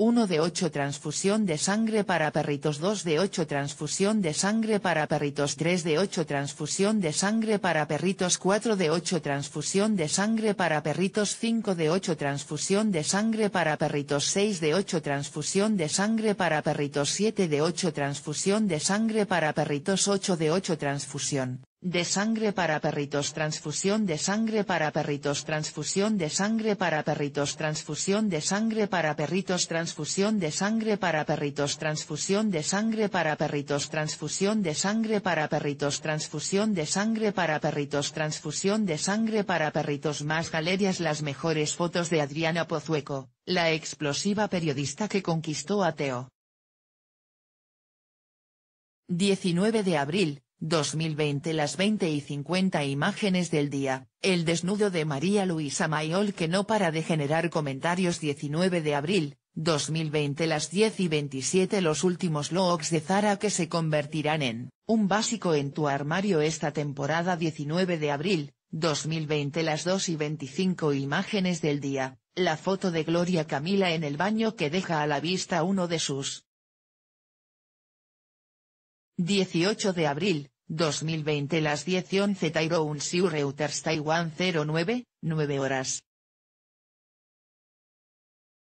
1 de 8 transfusión de sangre para perritos 2 de 8 transfusión de sangre para perritos 3 de 8 transfusión de sangre para perritos 4 de 8 transfusión de sangre para perritos 5 de 8 transfusión de sangre para perritos 6 de 8 transfusión de sangre para perritos 7 de 8 transfusión de sangre para perritos 8 de 8 transfusión de sangre para perritos transfusión de sangre para perritos transfusión de sangre para perritos transfusión de sangre para perritos transfusión de sangre para perritos transfusión de sangre para perritos transfusión de sangre para perritos transfusión de sangre para perritos transfusión de sangre para perritos más galerías las mejores fotos de Adriana Pozueco, la explosiva periodista que conquistó a Teo. 19 de abril, 2020 Las 20 y 50 imágenes del día, el desnudo de María Luisa Mayol que no para de generar comentarios 19 de abril, 2020 Las 10 y 27 Los últimos logs de Zara que se convertirán en, un básico en tu armario esta temporada 19 de abril, 2020 Las 2 y 25 imágenes del día, la foto de Gloria Camila en el baño que deja a la vista uno de sus 18 de abril, 2020 Las 10 y 11 Tyrone Reuters Taiwan 09, 9 horas.